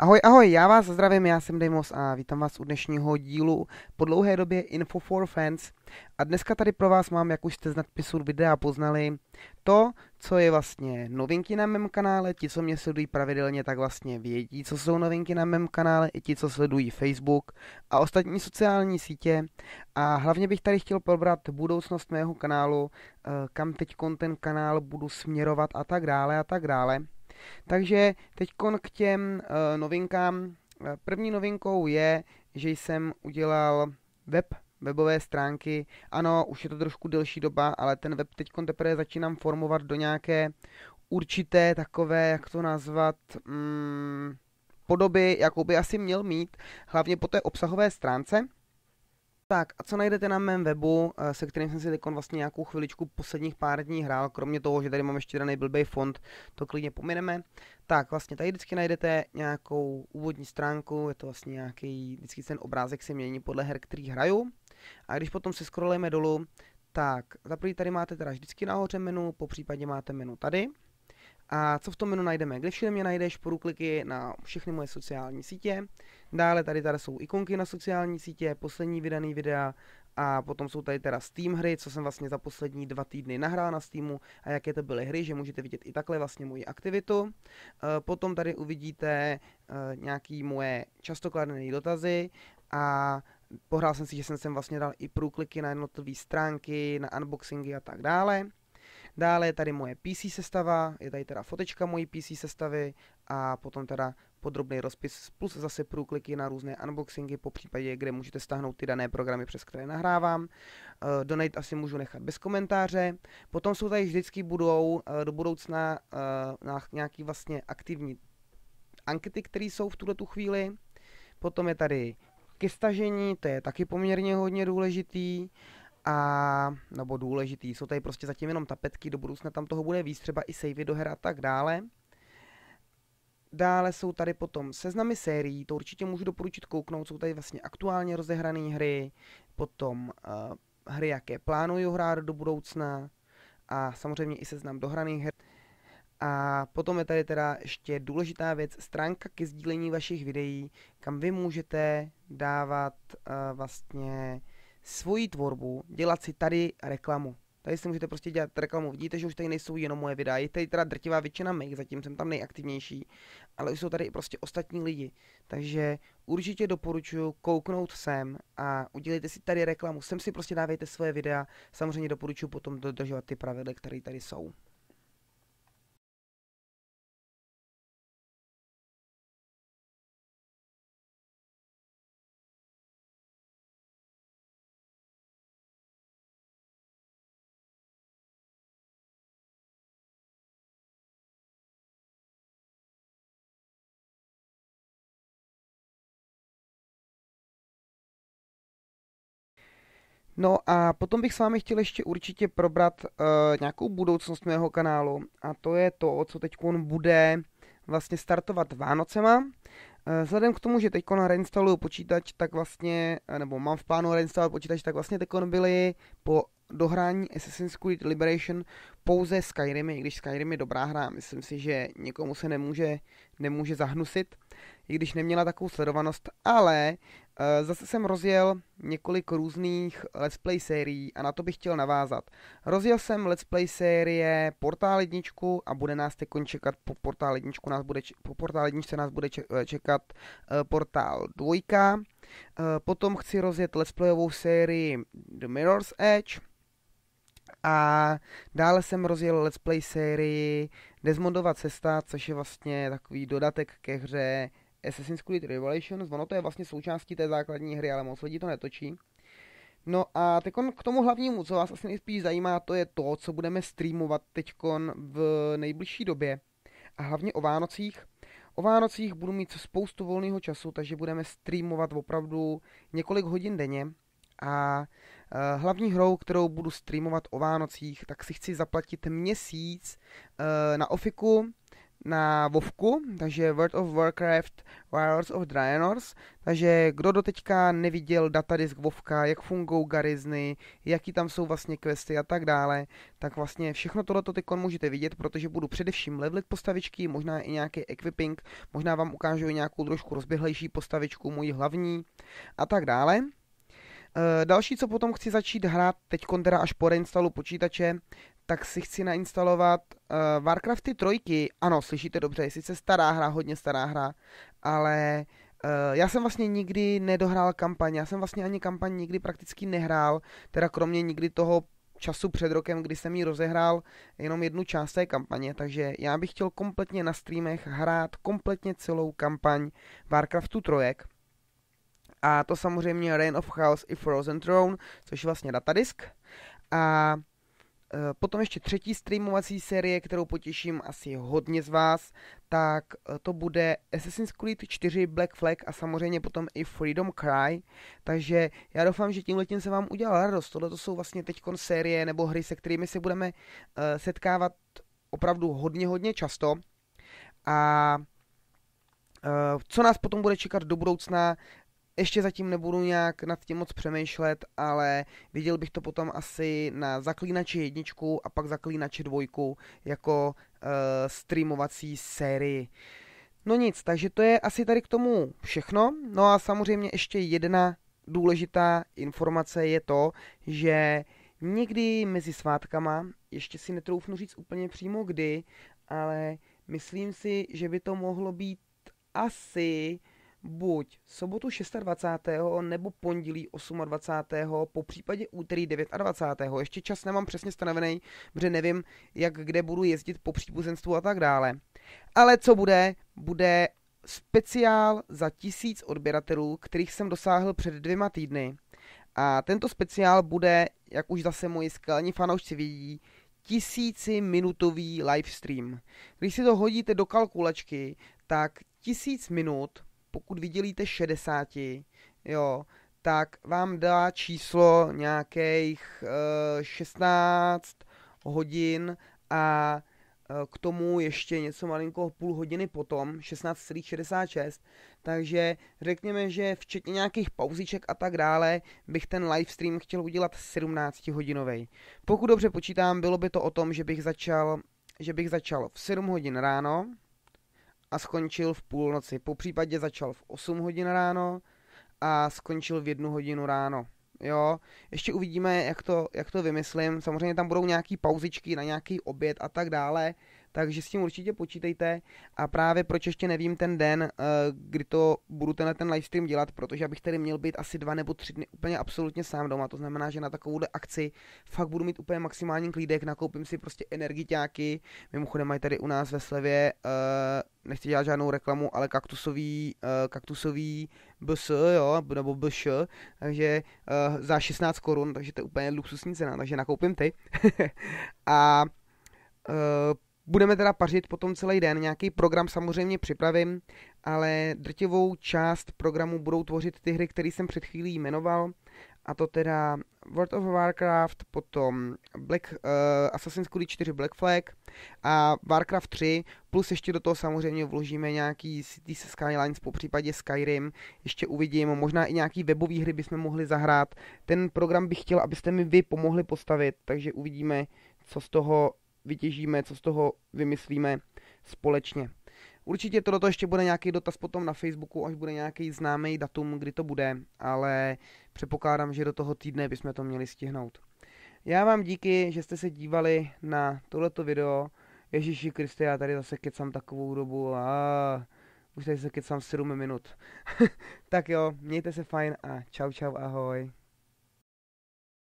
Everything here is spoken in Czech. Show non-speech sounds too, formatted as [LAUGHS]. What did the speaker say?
Ahoj, ahoj, já vás zdravím, já jsem Demos a vítám vás u dnešního dílu po dlouhé době Info for Fans. A dneska tady pro vás mám, jak už jste z nadpisu videa poznali, to, co je vlastně novinky na mém kanále. Ti, co mě sledují pravidelně, tak vlastně vědí, co jsou novinky na mém kanále, i ti, co sledují Facebook a ostatní sociální sítě. A hlavně bych tady chtěl probrat budoucnost mého kanálu, eh, kam teď ten kanál budu směrovat a tak dále a tak dále. Takže teď k těm uh, novinkám. Eh, první novinkou je, že jsem udělal web webové stránky. Ano, už je to trošku delší doba, ale ten web teď teprve začínám formovat do nějaké určité takové, jak to nazvat, mm, podoby, jakou by asi měl mít, hlavně po té obsahové stránce. Tak a co najdete na mém webu, eh, se kterým jsem si teď vlastně nějakou chviličku posledních pár dní hrál, kromě toho, že tady mám ještě daný blbý fond, to klidně pomineme. Tak vlastně tady vždycky najdete nějakou úvodní stránku, je to vlastně nějaký, vždycky ten obrázek se mění podle her, který hraju. A když potom se scrollujeme dolů, tak za tady máte teda vždycky nahoře menu, po případě máte menu tady. A co v tom menu najdeme? Kde všude mě najdeš, poru kliky na všechny moje sociální sítě. Dále tady tady jsou ikonky na sociální sítě, poslední vydaný videa a potom jsou tady teda Steam hry, co jsem vlastně za poslední dva týdny nahrál na Steamu a jaké to byly hry, že můžete vidět i takhle vlastně moji aktivitu. Eh, potom tady uvidíte eh, nějaký moje často kladené dotazy a pohrál jsem si, že jsem sem vlastně dal i průkliky na jednotlivé stránky, na unboxingy a tak dále. Dále je tady moje PC sestava, je tady teda fotečka mojí PC sestavy a potom teda podrobný rozpis, plus zase průkliky na různé unboxingy, po případě, kde můžete stáhnout ty dané programy, přes které nahrávám. Uh, donate asi můžu nechat bez komentáře. Potom jsou tady vždycky budou uh, do budoucna uh, nějaký vlastně aktivní ankety, které jsou v tuto tu chvíli. Potom je tady ke stažení, to je taky poměrně hodně důležitý a nebo důležitý, jsou tady prostě zatím jenom tapetky, do budoucna tam toho bude víc, třeba i savey do her a tak dále. Dále jsou tady potom seznamy sérií, to určitě můžu doporučit kouknout, jsou tady vlastně aktuálně rozehrané hry, potom uh, hry, jaké plánuju hrát do budoucna a samozřejmě i seznam dohraných her. A potom je tady teda ještě důležitá věc, stránka ke sdílení vašich videí, kam vy můžete dávat uh, vlastně svoji tvorbu, dělat si tady reklamu. Tady si můžete prostě dělat reklamu. Vidíte, že už tady nejsou jenom moje videa. Je tady teda drtivá většina mých, zatím jsem tam nejaktivnější, ale už jsou tady prostě ostatní lidi. Takže určitě doporučuji kouknout sem a udělejte si tady reklamu. Sem si prostě dávejte svoje videa. Samozřejmě doporučuji potom dodržovat ty pravidla, které tady jsou. No a potom bych s vámi chtěl ještě určitě probrat uh, nějakou budoucnost mého kanálu a to je to, co teď on bude vlastně startovat Vánocema. Uh, vzhledem k tomu, že teď reinstaluju počítač, tak vlastně, eh, nebo mám v plánu reinstalovat počítač, tak vlastně teď byly po dohrání Assassin's Creed Liberation pouze Skyrim, i když Skyrim je dobrá hra, myslím si, že někomu se nemůže, nemůže zahnusit, i když neměla takovou sledovanost, ale Eh, zase jsem rozjel několik různých Let's Play sérií a na to bych chtěl navázat. Rozjel jsem Let's Play série Portál jedničku a bude nás teď čekat po Portál jedničku, nás bude, po Portál jedničce nás bude eh, čekat eh, Portál dvojka. Potom chci rozjet Let's Playovou sérii The Mirror's Edge, a dále jsem rozjel Let's Play sérii Desmondova cesta, což je vlastně takový dodatek ke hře Assassin's Creed Revelations, ono to je vlastně součástí té základní hry, ale moc lidí to netočí. No a teď k tomu hlavnímu, co vás asi nejspíš zajímá, to je to, co budeme streamovat teď v nejbližší době. A hlavně o Vánocích. O Vánocích budu mít spoustu volného času, takže budeme streamovat opravdu několik hodin denně. A e, hlavní hrou, kterou budu streamovat o Vánocích, tak si chci zaplatit měsíc e, na Ofiku na Vovku, takže World of Warcraft Warlords of Draenors, takže kdo doteďka neviděl datadisk Vovka, jak fungují garizny, jaký tam jsou vlastně questy a tak dále, tak vlastně všechno tohleto teď můžete vidět, protože budu především levelit postavičky, možná i nějaký equipping, možná vám ukážu i nějakou trošku rozběhlejší postavičku, můj hlavní a tak dále. Eh, další, co potom chci začít hrát teď teda až po reinstalu počítače, tak si chci nainstalovat uh, Warcrafty trojky. Ano, slyšíte dobře, je sice stará hra, hodně stará hra, ale uh, já jsem vlastně nikdy nedohrál kampaň, já jsem vlastně ani kampaň nikdy prakticky nehrál, teda kromě nikdy toho času před rokem, kdy jsem ji rozehrál jenom jednu část té kampaně, takže já bych chtěl kompletně na streamech hrát kompletně celou kampaň Warcraftu trojek. A to samozřejmě Reign of Chaos i Frozen Throne, což je vlastně datadisk. A Eh, potom ještě třetí streamovací série, kterou potěším asi hodně z vás, tak eh, to bude Assassin's Creed 4 Black Flag a samozřejmě potom i Freedom Cry. Takže já doufám, že tímhle tím se vám udělal radost. Tohle to jsou vlastně teď série nebo hry, se kterými se budeme eh, setkávat opravdu hodně, hodně často. A co nás potom bude čekat do budoucna, ještě zatím nebudu nějak nad tím moc přemýšlet, ale viděl bych to potom asi na Zaklínači jedničku a pak Zaklínači dvojku jako uh, streamovací sérii. No nic, takže to je asi tady k tomu všechno. No a samozřejmě ještě jedna důležitá informace je to, že někdy mezi svátkama, ještě si netroufnu říct úplně přímo kdy, ale myslím si, že by to mohlo být asi buď sobotu 26. nebo pondělí 28. po případě úterý 29. Ještě čas nemám přesně stanovený, protože nevím, jak kde budu jezdit po příbuzenstvu a tak dále. Ale co bude, bude speciál za tisíc odběratelů, kterých jsem dosáhl před dvěma týdny. A tento speciál bude, jak už zase moji skalní fanoušci vidí, tisíci minutový livestream. Když si to hodíte do kalkulačky, tak tisíc minut pokud vydělíte 60, jo, tak vám dá číslo nějakých uh, eh, 16 hodin a eh, k tomu ještě něco malinko půl hodiny potom, 16,66, takže řekněme, že včetně nějakých pauziček a tak dále bych ten live stream chtěl udělat 17 hodinový. Pokud dobře počítám, bylo by to o tom, že bych začal, že bych začal v 7 hodin ráno, a skončil v půlnoci. Po případě začal v 8 hodin ráno a skončil v 1 hodinu ráno. Jo, ještě uvidíme, jak to, jak to vymyslím. Samozřejmě tam budou nějaký pauzičky na nějaký oběd a tak dále, takže s tím určitě počítejte a právě proč ještě nevím ten den, eh, kdy to budu tenhle ten livestream dělat, protože abych tady měl být asi dva nebo tři dny úplně absolutně sám doma, to znamená, že na takovouhle akci fakt budu mít úplně maximální klídek, nakoupím si prostě energiťáky, mimochodem mají tady u nás ve Slevě eh, nechci dělat žádnou reklamu, ale kaktusový, uh, kaktusový BS, jo, nebo BŠ, takže uh, za 16 korun, takže to je úplně luxusní cena, takže nakoupím ty. [LAUGHS] a uh, budeme teda pařit potom celý den, nějaký program samozřejmě připravím, ale drtivou část programu budou tvořit ty hry, které jsem před chvílí jmenoval, a to teda World of Warcraft, potom Black, uh, Assassin's Creed 4 Black Flag a Warcraft 3, plus ještě do toho samozřejmě vložíme nějaký City Skylines, po případě Skyrim, ještě uvidím, možná i nějaký webové hry bychom mohli zahrát. Ten program bych chtěl, abyste mi vy pomohli postavit, takže uvidíme, co z toho vytěžíme, co z toho vymyslíme společně. Určitě toto ještě bude nějaký dotaz potom na Facebooku, až bude nějaký známý datum, kdy to bude, ale Předpokládám, že do toho týdne bychom to měli stihnout. Já vám díky, že jste se dívali na tohleto video. Ježíši Kriste, já tady zase kecám takovou dobu a už tady se kecám 7 minut. [LAUGHS] tak jo, mějte se fajn a čau čau ahoj.